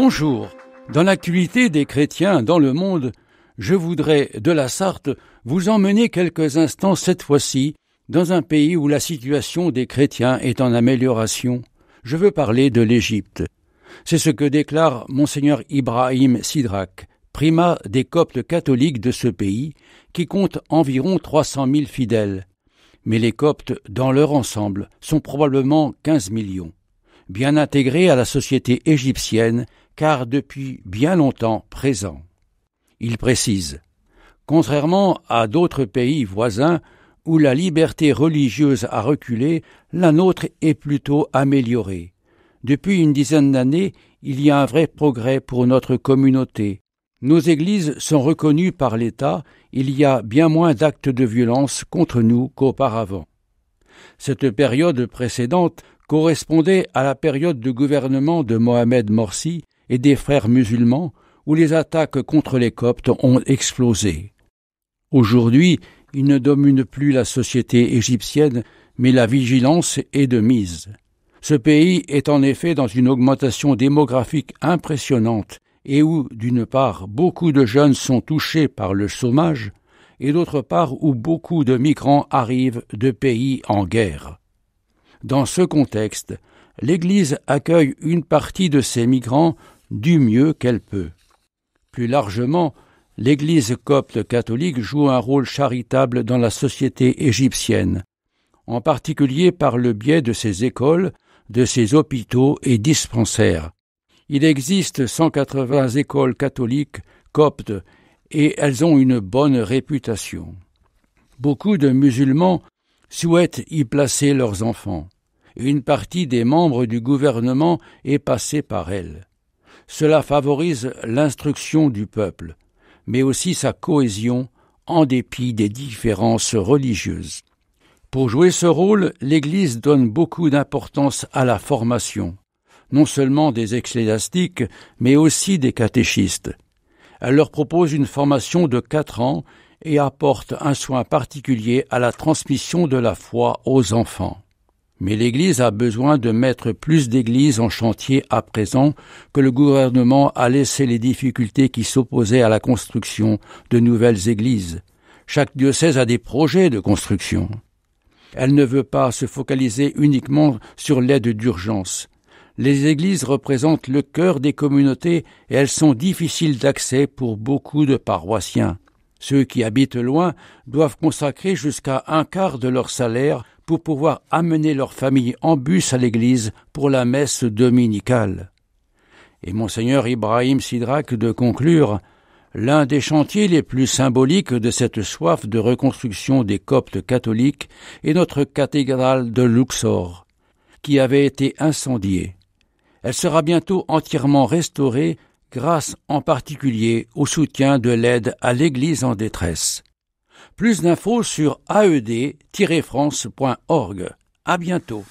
Bonjour. Dans l'actualité des chrétiens dans le monde, je voudrais, de la Sarthe, vous emmener quelques instants cette fois-ci dans un pays où la situation des chrétiens est en amélioration. Je veux parler de l'Égypte. C'est ce que déclare monseigneur Ibrahim Sidrak, primat des coptes catholiques de ce pays, qui compte environ 300 000 fidèles. Mais les coptes, dans leur ensemble, sont probablement 15 millions. Bien intégrés à la société égyptienne, car depuis bien longtemps présent. Il précise Contrairement à d'autres pays voisins où la liberté religieuse a reculé, la nôtre est plutôt améliorée. Depuis une dizaine d'années, il y a un vrai progrès pour notre communauté. Nos églises sont reconnues par l'État, il y a bien moins d'actes de violence contre nous qu'auparavant. Cette période précédente correspondait à la période de gouvernement de Mohamed Morsi, et des frères musulmans où les attaques contre les Coptes ont explosé. Aujourd'hui, ils ne dominent plus la société égyptienne, mais la vigilance est de mise. Ce pays est en effet dans une augmentation démographique impressionnante et où, d'une part, beaucoup de jeunes sont touchés par le chômage, et d'autre part, où beaucoup de migrants arrivent de pays en guerre. Dans ce contexte, l'Église accueille une partie de ces migrants du mieux qu'elle peut. Plus largement, l'Église copte catholique joue un rôle charitable dans la société égyptienne, en particulier par le biais de ses écoles, de ses hôpitaux et dispensaires. Il existe 180 écoles catholiques coptes et elles ont une bonne réputation. Beaucoup de musulmans souhaitent y placer leurs enfants. Une partie des membres du gouvernement est passée par elles. Cela favorise l'instruction du peuple, mais aussi sa cohésion en dépit des différences religieuses. Pour jouer ce rôle, l'Église donne beaucoup d'importance à la formation, non seulement des ecclésiastiques, mais aussi des catéchistes. Elle leur propose une formation de quatre ans et apporte un soin particulier à la transmission de la foi aux enfants. Mais l'Église a besoin de mettre plus d'églises en chantier à présent que le gouvernement a laissé les difficultés qui s'opposaient à la construction de nouvelles églises. Chaque diocèse a des projets de construction. Elle ne veut pas se focaliser uniquement sur l'aide d'urgence. Les églises représentent le cœur des communautés et elles sont difficiles d'accès pour beaucoup de paroissiens. Ceux qui habitent loin doivent consacrer jusqu'à un quart de leur salaire pour pouvoir amener leur famille en bus à l'église pour la messe dominicale. Et monseigneur Ibrahim Sidrac de conclure L'un des chantiers les plus symboliques de cette soif de reconstruction des coptes catholiques est notre cathédrale de Luxor, qui avait été incendiée. Elle sera bientôt entièrement restaurée grâce en particulier au soutien de l'aide à l'Église en détresse. Plus d'infos sur aed-france.org. À bientôt.